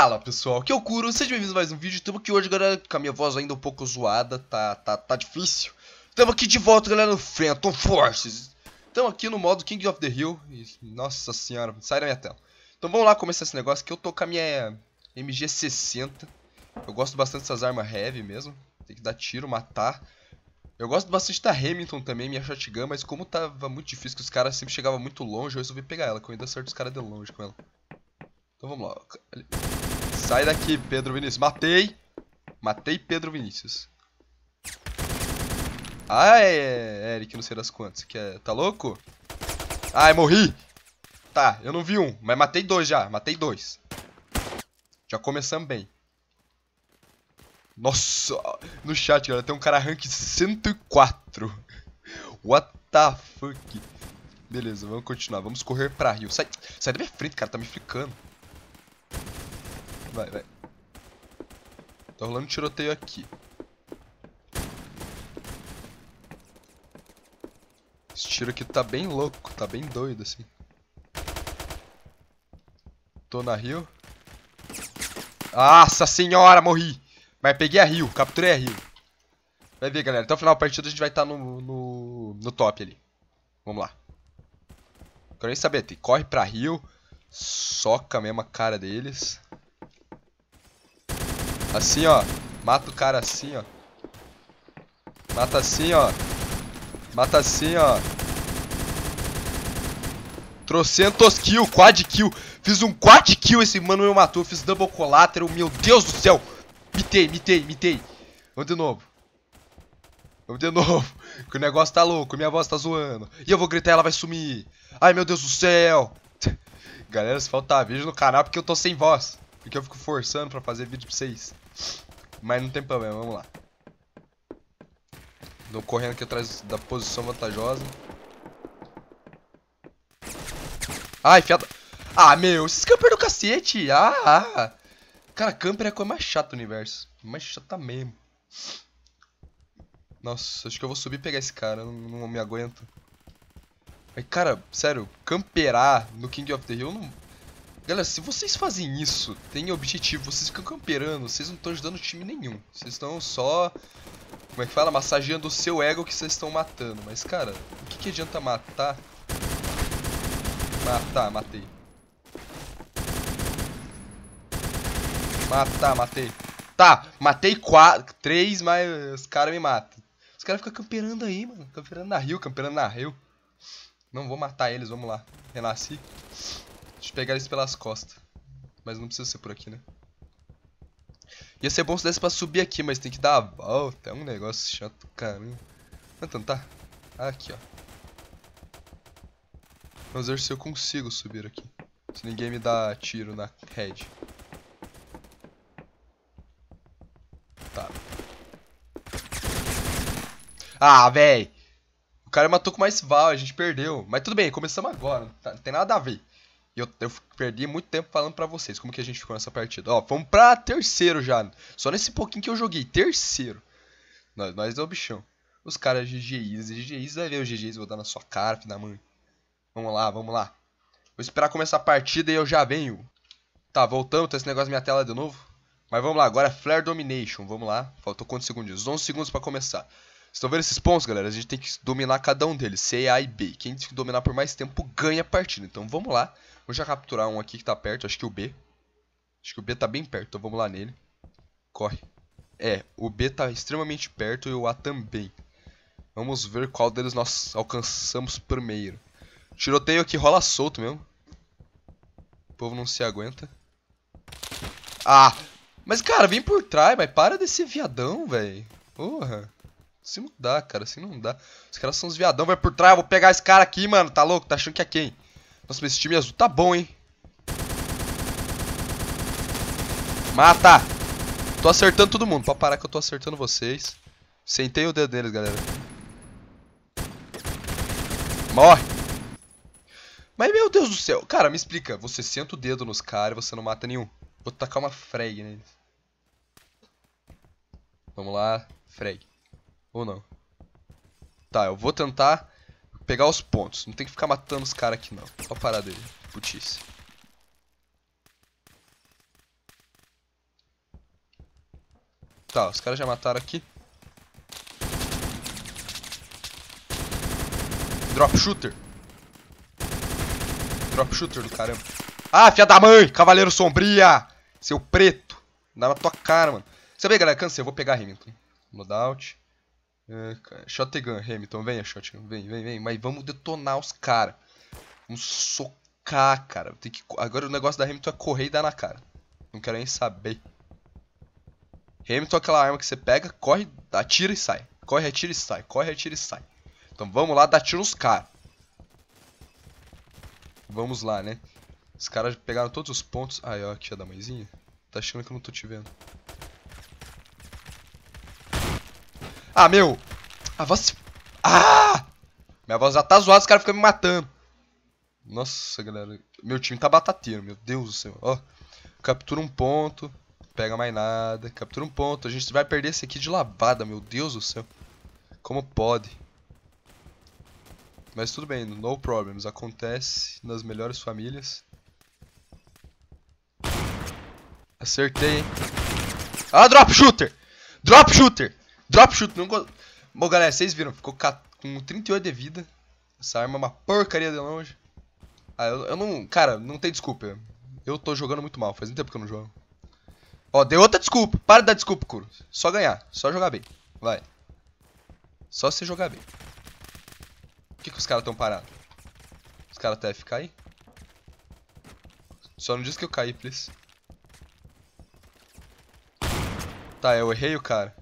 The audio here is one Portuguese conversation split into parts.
Fala pessoal, aqui é o Kuro, sejam bem-vindos a mais um vídeo, estamos aqui hoje galera, com a minha voz ainda um pouco zoada, tá, tá, tá difícil Estamos aqui de volta galera no Phantom Forces Estamos aqui no modo King of the Hill, e, nossa senhora, sai da minha tela Então vamos lá começar esse negócio, que eu tô com a minha MG60 Eu gosto bastante dessas armas heavy mesmo, tem que dar tiro, matar Eu gosto bastante da Hamilton também, minha shotgun, mas como tava muito difícil, que os caras sempre chegavam muito longe Eu resolvi pegar ela, que eu ainda acerto os caras de longe com ela então vamos lá. Sai daqui, Pedro Vinícius. Matei. Matei Pedro Vinícius. Ah, é, é, Eric, não sei das quantas. Que é, tá louco? Ai, morri. Tá, eu não vi um, mas matei dois já. Matei dois. Já começamos bem. Nossa, no chat, galera, tem um cara rank 104. What the fuck? Beleza, vamos continuar. Vamos correr pra rio. Sai, sai da minha frente, cara. Tá me ficando. Vai, vai. Tá rolando tiroteio aqui. Esse tiro aqui tá bem louco, tá bem doido assim. Tô na rio. Nossa senhora, morri! Mas peguei a rio, capturei a rio. Vai ver, galera. Até o final da partida a gente vai estar tá no, no, no, top ali. Vamos lá. Quero nem saber. Corre pra rio. Soca mesmo a cara deles. Assim, ó. Mata o cara assim, ó. Mata assim, ó. Mata assim, ó. Trocentos kill, quad kill. Fiz um quad kill, esse mano me matou. Fiz double collateral, meu Deus do céu. Mitei, mitei, mitei. Vamos de novo. Vamos de novo. Que o negócio tá louco, minha voz tá zoando. E eu vou gritar, ela vai sumir. Ai, meu Deus do céu. Galera, se faltar vídeo no canal porque eu tô sem voz. Porque eu fico forçando pra fazer vídeo pra vocês. Mas não tem problema, vamos lá. Tô correndo aqui atrás da posição vantajosa. Ai, fiada. Ah, meu, esses camper do cacete. Ah, ah, Cara, camper é a coisa mais chata do universo. Mais chata mesmo. Nossa, acho que eu vou subir e pegar esse cara. Não, não me aguento. Mas, cara, sério, camperar no King of the Hill não Galera, se vocês fazem isso, tem objetivo, vocês ficam camperando, vocês não estão ajudando time nenhum. Vocês estão só, como é que fala, massageando o seu ego que vocês estão matando. Mas, cara, o que, que adianta matar? Matar, matei. Matar, matei. Tá, matei quatro, três, mas os caras me matam. Os caras ficam camperando aí, mano. Camperando na rio, camperando na rio. Não vou matar eles, vamos lá. Renasci. Deixa eu pegar eles pelas costas. Mas não precisa ser por aqui, né? Ia ser bom se desse pra subir aqui, mas tem que dar a volta. É um negócio chato, caramba. Vamos é tentar. Tá? Ah, aqui, ó. Vamos ver se eu consigo subir aqui. Se ninguém me dá tiro na head. Tá. Ah, véi! O cara matou com mais val, a gente perdeu. Mas tudo bem, começamos agora. Não tá, tem nada a ver. E eu, eu perdi muito tempo falando para vocês como que a gente ficou nessa partida. Ó, vamos pra terceiro já. Só nesse pouquinho que eu joguei. Terceiro. Nós, nós é o bichão. Os caras GGIs, GGIs, vai ver o GGIs, vou dar na sua cara, filho da mãe. Vamos lá, vamos lá. Vou esperar começar a partida e eu já venho. Tá, voltando, tá esse negócio na minha tela de novo. Mas vamos lá, agora é Flare Domination, vamos lá. Faltou quantos segundos? 11 segundos pra começar. Vocês estão vendo esses pontos, galera? A gente tem que dominar cada um deles, C, A e B. Quem dominar por mais tempo ganha a partida. Então vamos lá, Vou já capturar um aqui que tá perto, acho que o B. Acho que o B tá bem perto, então vamos lá nele. Corre. É, o B tá extremamente perto e o A também. Vamos ver qual deles nós alcançamos primeiro. Tiroteio aqui rola solto mesmo. O povo não se aguenta. Ah! Mas, cara, vem por trás, mas para desse viadão, velho. Porra. Assim não dá, cara. Assim não dá. Os caras são uns viadão. Vai por trás, eu vou pegar esse cara aqui, mano. Tá louco? Tá achando que é quem? Nossa, mas esse time azul tá bom, hein? Mata! Tô acertando todo mundo. Pra parar que eu tô acertando vocês. Sentei o dedo neles, galera. Morre! Mas, meu Deus do céu. Cara, me explica. Você senta o dedo nos caras e você não mata nenhum. Vou tacar uma frag neles. Vamos lá. Frag. Ou não. Tá, eu vou tentar pegar os pontos. Não tem que ficar matando os caras aqui, não. Só parar dele. Putice. Tá, os caras já mataram aqui. Drop shooter. Drop shooter do caramba. Ah, filha da mãe! Cavaleiro Sombria! Seu preto! Dá na tua cara, mano. Você vê, galera, cansei. Eu vou pegar a Remington. Loadout. É, shotgun, Hamilton, venha, Shotgun, vem, vem, vem. Mas vamos detonar os caras. Vamos socar, cara. Tem que... Agora o negócio da Hamilton é correr e dar na cara. Não quero nem saber. Hamilton é aquela arma que você pega, corre, atira e sai. Corre, atira e sai. Corre, atira e sai. Então vamos lá dar tiro nos caras. Vamos lá, né? Os caras pegaram todos os pontos. Ah, ó, aqui a da mãezinha. Tá achando que eu não tô te vendo. Ah, meu. A voz... Ah! Minha voz já tá zoada, os caras ficam me matando. Nossa, galera. Meu time tá batateiro, meu Deus do céu. Ó, captura um ponto. Pega mais nada. Captura um ponto. A gente vai perder esse aqui de lavada, meu Deus do céu. Como pode? Mas tudo bem, no problems. Acontece nas melhores famílias. Acertei, hein? Ah, drop shooter! Drop shooter! Drop shoot, não Bom, galera, vocês viram, ficou com 38 de vida. Essa arma é uma porcaria de longe. Ah, eu, eu não... Cara, não tem desculpa. Eu tô jogando muito mal, faz muito tempo que eu não jogo. Ó, deu outra desculpa. Para de dar desculpa, Kuro. Só ganhar, só jogar bem. Vai. Só se jogar bem. Por que, que os caras tão parados? Os caras até ficar aí? Só não diz que eu caí, please. Tá, eu errei o cara.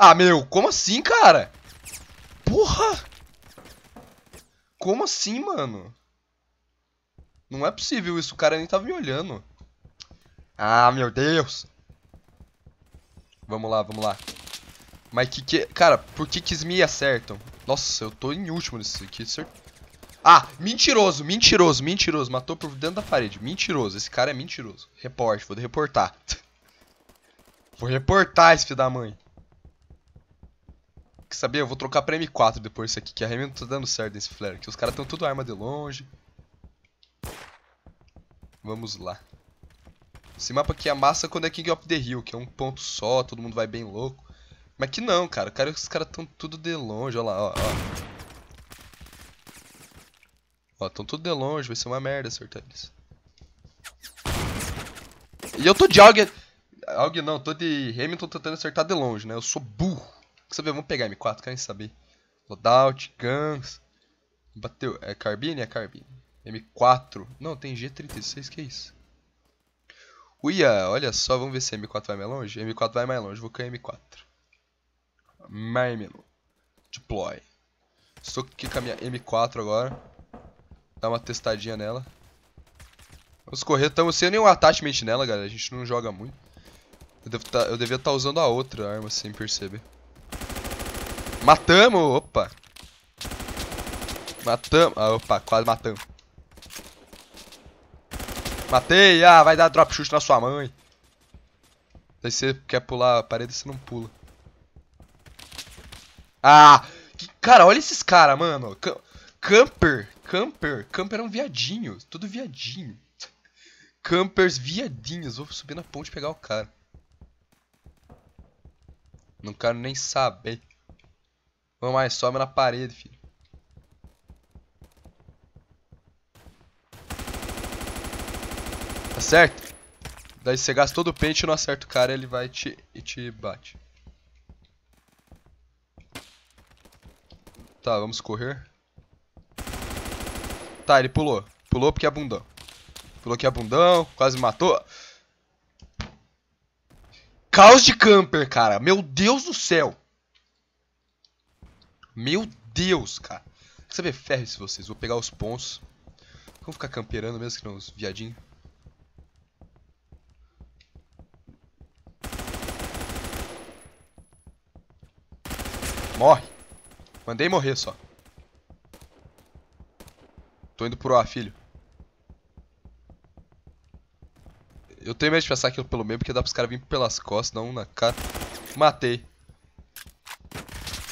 Ah, meu, como assim, cara? Porra! Como assim, mano? Não é possível isso, o cara nem tava me olhando. Ah, meu Deus! Vamos lá, vamos lá. Mas que que... Cara, por que que me acertam? Nossa, eu tô em último nisso aqui, Ah, mentiroso, mentiroso, mentiroso. Matou por dentro da parede. Mentiroso, esse cara é mentiroso. Reporte, vou reportar. vou reportar esse filho da mãe saber? Eu vou trocar pra M4 depois isso aqui, que a Remy não tá dando certo nesse flare. Que os caras estão tudo arma de longe. Vamos lá. Esse mapa aqui amassa quando é King of the Hill, que é um ponto só, todo mundo vai bem louco. Mas que não, cara. cara os caras estão tudo de longe, olha lá, ó, ó. Ó, estão tudo de longe, vai ser uma merda acertar eles. E eu tô de AUG... AUG não, tô de Hamilton tentando acertar de longe, né? Eu sou burro. Quer saber? Vamos pegar M4, querem saber? Loadout, Guns. Bateu. É Carbine? É Carbine. M4. Não, tem G36, que é isso? Uia, olha só, vamos ver se a M4 vai mais longe. M4 vai mais longe, vou cair M4. Mais Deploy. Estou aqui com a minha M4 agora. Dá uma testadinha nela. Vamos correr, estamos sem nenhum attachment nela, galera. A gente não joga muito. Eu, devo tá, eu devia estar tá usando a outra arma sem perceber. Matamos! Opa! Matamos. Ah, opa, quase matamos. Matei! Ah, vai dar drop chute na sua mãe. Daí você quer pular a parede, você não pula. Ah! Que... Cara, olha esses caras, mano. Camper. Camper. Camper é um viadinho. Tudo viadinho. Campers viadinhos. Vou subir na ponte e pegar o cara. Não quero nem saber. Vamos mais sobe na parede, filho. tá certo Daí você gasta todo o pente e não acerta o cara, ele vai te, e te bate. Tá, vamos correr. Tá, ele pulou. Pulou porque é bundão. Pulou que é bundão, quase matou. Caos de camper, cara. Meu Deus do céu. Meu Deus, cara. saber? Ferre-se vocês. Vou pegar os pontos. Vamos ficar camperando mesmo que não os viadinho Morre. Mandei morrer só. Tô indo pro A, filho. Eu tenho medo de passar aquilo pelo meio, porque dá pros caras virem pelas costas, dá um na cara. Matei.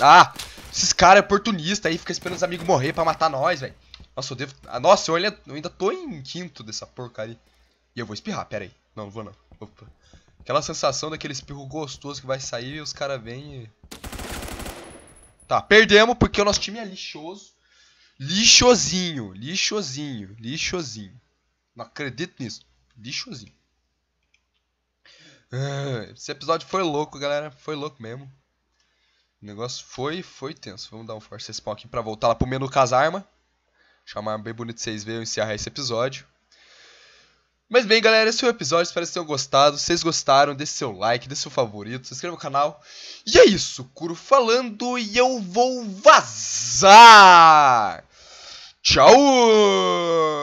Ah! Esses caras é oportunista aí, fica esperando os amigos morrer pra matar nós, velho. Nossa, eu devo... Ah, nossa, eu ainda, eu ainda tô em quinto dessa porcaria. E eu vou espirrar, pera aí. Não, não vou não. Opa. Aquela sensação daquele espirro gostoso que vai sair e os caras vêm e... Tá, perdemos porque o nosso time é lixoso. Lixozinho, lixozinho, lixozinho. Não acredito nisso. Lixozinho. Ah, esse episódio foi louco, galera. Foi louco mesmo. O negócio foi, foi tenso. Vamos dar um force respawn aqui pra voltar lá pro menu casarma. Chamar bem bonito vocês verem e encerrar esse episódio. Mas bem, galera, esse foi o episódio. Espero que vocês tenham gostado. Se vocês gostaram, deixe seu like, deixe seu favorito, se inscreva no canal. E é isso, Curo falando e eu vou vazar! Tchau!